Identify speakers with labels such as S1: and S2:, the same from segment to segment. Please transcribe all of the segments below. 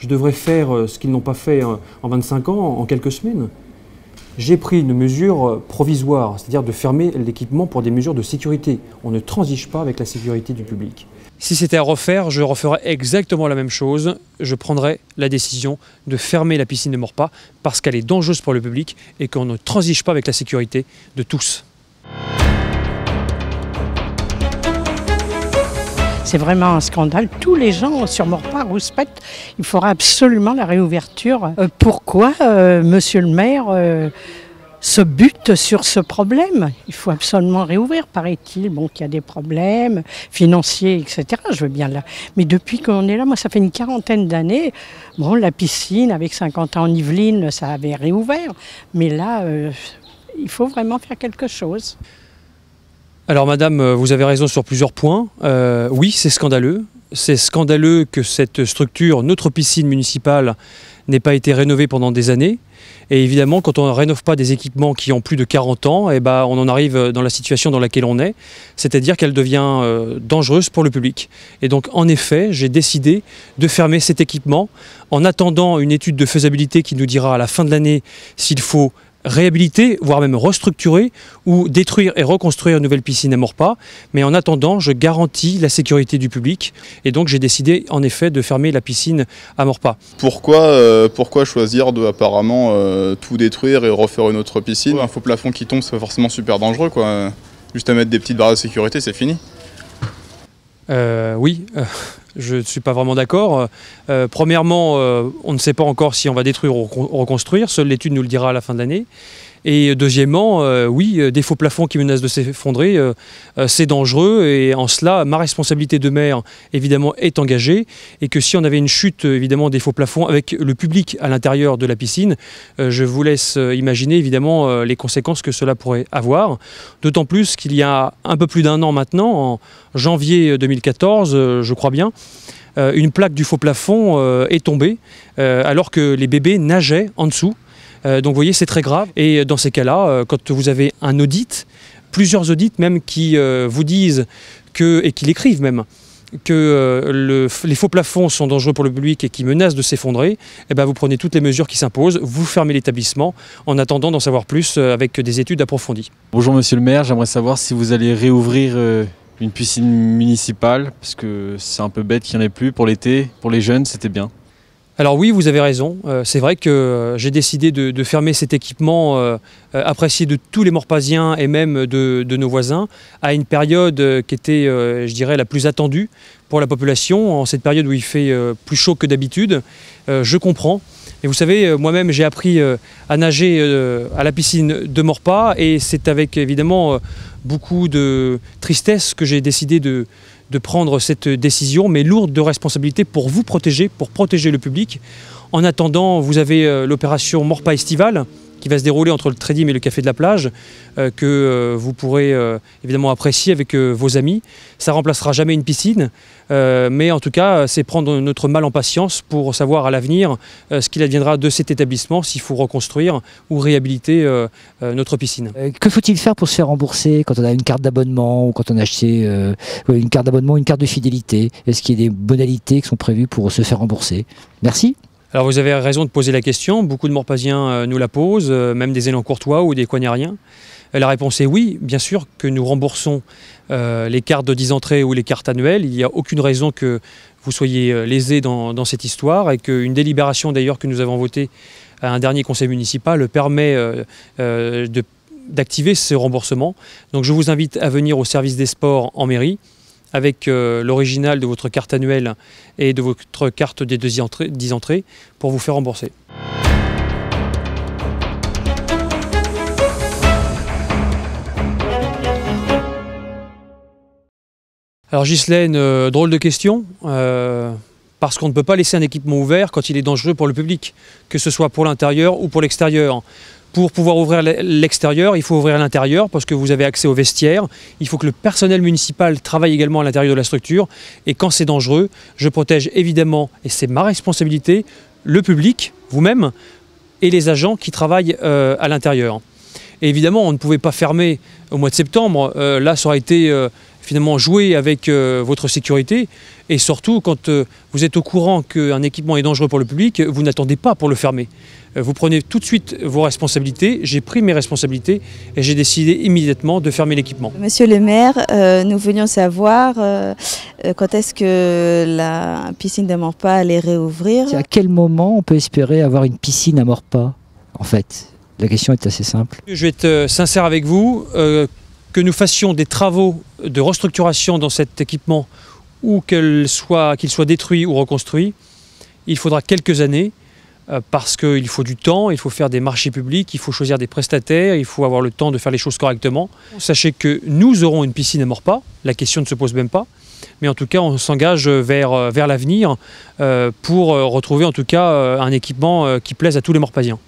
S1: je devrais faire euh, ce qu'ils n'ont pas fait euh, en 25 ans, en quelques semaines. J'ai pris une mesure euh, provisoire, c'est-à-dire de fermer l'équipement pour des mesures de sécurité. On ne transige pas avec la sécurité du public. Si c'était à refaire, je referais exactement la même chose. Je prendrais la décision de fermer la piscine de Morpa parce qu'elle est dangereuse pour le public et qu'on ne transige pas avec la sécurité de tous. C'est vraiment un scandale. Tous les gens sur Morpa, respectent. il faudra absolument la réouverture. Euh, pourquoi, euh, monsieur le maire euh, se bute sur ce problème. Il faut absolument réouvrir, paraît-il. Bon, qu'il y a des problèmes financiers, etc. Je veux bien là. Mais depuis qu'on est là, moi, ça fait une quarantaine d'années. Bon, la piscine avec 50 ans en Yvelines, ça avait réouvert. Mais là, il faut vraiment faire quelque chose. Alors madame, euh, vous avez raison sur plusieurs points. Euh, oui, c'est scandaleux. C'est scandaleux que cette structure, notre piscine municipale, n'ait pas été rénovée pendant des années. Et évidemment, quand on ne rénove pas des équipements qui ont plus de 40 ans, eh ben, on en arrive euh, dans la situation dans laquelle on est, c'est-à-dire qu'elle devient dangereuse pour le public. Et donc, en effet, j'ai décidé de fermer cet équipement en attendant une étude de faisabilité qui nous dira à la fin de l'année s'il faut réhabiliter, voire même restructurer ou détruire et reconstruire une nouvelle piscine à Morpa. Mais en attendant, je garantis la sécurité du public et donc j'ai décidé en effet de fermer la piscine à Morpa. Pourquoi, euh, pourquoi choisir de apparemment euh, tout détruire et refaire une autre piscine Un faux plafond qui tombe, c'est forcément super dangereux. quoi. Juste à mettre des petites barres de sécurité, c'est fini. Euh, oui, euh, je ne suis pas vraiment d'accord. Euh, premièrement, on ne sait pas encore si on va détruire ou reconstruire. Seule l'étude nous le dira à la fin de l'année. Et euh, deuxièmement, euh, oui, euh, des faux plafonds qui menacent de s'effondrer, c'est dangereux. Et en cela, ma responsabilité de maire, évidemment, est engagée. Et que si on avait une chute, évidemment, des faux plafonds avec le public à l'intérieur de la piscine, je vous laisse imaginer, évidemment, les conséquences que cela pourrait avoir. D'autant plus qu'il y a un peu plus d'un an maintenant, en janvier 2014, je crois bien, une plaque du faux plafond est tombée, alors que les bébés nageaient en dessous. Euh, donc vous voyez, c'est très grave. Et euh, dans ces cas-là, euh, quand vous avez un audit, plusieurs audits même qui vous disent que, et qui l'écrivent même, que les faux plafonds sont dangereux pour le public et qui menacent de s'effondrer, eh ben vous prenez toutes les mesures qui s'imposent, vous fermez l'établissement en attendant d'en savoir plus avec des études approfondies. Bonjour monsieur le maire, j'aimerais savoir si vous allez réouvrir une piscine municipale, parce que c'est un peu bête qu'il n'y en ait plus pour l'été, pour les jeunes c'était bien. Alors oui, vous avez raison. Euh, c'est vrai que euh, j'ai décidé de, fermer cet équipement euh, apprécié de tous les Morpasiens et même de, nos voisins à une période qui était, je dirais, la plus attendue pour la population, en cette période où il fait plus chaud que d'habitude. je comprends. Et vous savez, moi-même, j'ai appris à nager à la piscine de Morpa et c'est avec évidemment beaucoup de tristesse que j'ai décidé de, de prendre cette décision, mais lourde de responsabilité pour vous protéger, pour protéger le public. En attendant, vous avez euh, l'opération Morpa estivale qui va se dérouler entre le trading et le Café de la Plage, euh, que euh, vous pourrez euh, évidemment apprécier avec vos amis. Ça remplacera jamais une piscine, mais en tout cas, c'est prendre notre mal en patience pour savoir à l'avenir ce qu'il adviendra de cet établissement, s'il faut reconstruire ou réhabiliter notre piscine. que faut-il faire pour se faire rembourser quand on a une carte d'abonnement ou quand on a acheté une carte d'abonnement, une carte de fidélité Est-ce qu'il y a des bonalités qui sont prévues pour se faire rembourser Merci. Alors vous avez raison de poser la question, beaucoup de Morpasiens euh, nous la posent, euh, même des élans courtois ou des coignariens. La réponse est oui, bien sûr que nous remboursons euh, les cartes de 10 entrées ou les cartes annuelles. Il n'y a aucune raison que vous soyez lésés dans, cette histoire et qu'une délibération d'ailleurs que nous avons votée à un dernier conseil municipal permet d'activer ce remboursement. Donc je vous invite à venir au service des sports en mairie avec euh, l'original de votre carte annuelle et de votre carte des 10 entrées, pour vous faire rembourser. Alors Ghislaine, euh, drôle de question, euh, parce qu'on ne peut pas laisser un équipement ouvert quand il est dangereux pour le public, que ce soit pour l'intérieur ou pour l'extérieur. Pour pouvoir ouvrir l'extérieur, il faut ouvrir l'intérieur parce que vous avez accès aux vestiaires. Il faut que le personnel municipal travaille également à l'intérieur de la structure. Et quand c'est dangereux, je protège évidemment, et c'est ma responsabilité, le public, vous-même, et les agents qui travaillent euh, à l'intérieur. Et évidemment, on ne pouvait pas fermer au mois de septembre. Euh, là, ça aurait été... Euh, finalement jouer avec euh, votre sécurité et surtout quand euh, vous êtes au courant qu'un équipement est dangereux pour le public, euh, vous n'attendez pas pour le fermer. vous prenez tout de suite vos responsabilités, j'ai pris mes responsabilités et j'ai décidé immédiatement de fermer l'équipement. Monsieur le maire, nous venions savoir quand est-ce que la piscine de allait réouvrir. À quel moment on peut espérer avoir une piscine à Morpa en fait la question est assez simple. Je vais être sincère avec vous que nous fassions des travaux de restructuration dans cet équipement ou qu'il soit, soit détruit ou reconstruit, il faudra quelques années euh, parce qu'il faut du temps, il faut faire des marchés publics, il faut choisir des prestataires, il faut avoir le temps de faire les choses correctement. Sachez que nous aurons une piscine à mort-pas, la question ne se pose même pas, mais en tout cas on s'engage vers, euh, vers l'avenir euh, pour retrouver en tout cas un équipement qui plaise à tous les Morpasiens.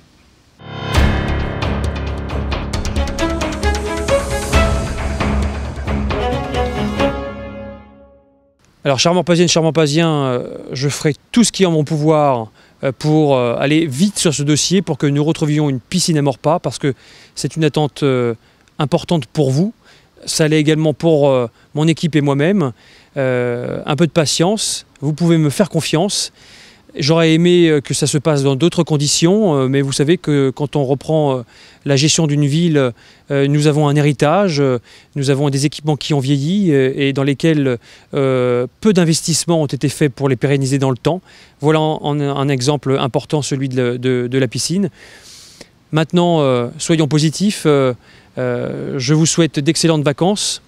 S1: Alors, charmant Pazien, Charmant-Pasien, euh, je ferai tout ce qui est en mon pouvoir euh, pour euh, aller vite sur ce dossier pour que nous retrouvions une piscine à mort-pas parce que c'est une attente importante pour vous. Ça l'est également pour mon équipe et moi-même. un peu de patience, vous pouvez me faire confiance. J'aurais aimé euh, que ça se passe dans d'autres conditions, euh, mais vous savez que quand on reprend euh, la gestion d'une ville, nous avons un héritage, nous avons des équipements qui ont vieilli et dans lesquels peu d'investissements ont été faits pour les pérenniser dans le temps. Voilà un exemple important, celui de la piscine. Maintenant, soyons positifs. Je vous souhaite d'excellentes vacances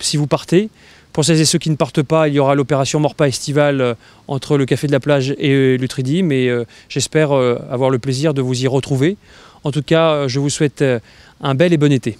S1: si vous partez. Pour celles et ceux qui ne partent pas, il y aura l'opération Morpa estivale euh, entre le Café de la Plage et euh, l'Utridi, mais euh, j'espère avoir le plaisir de vous y retrouver. En tout cas, je vous souhaite un bel et bon été.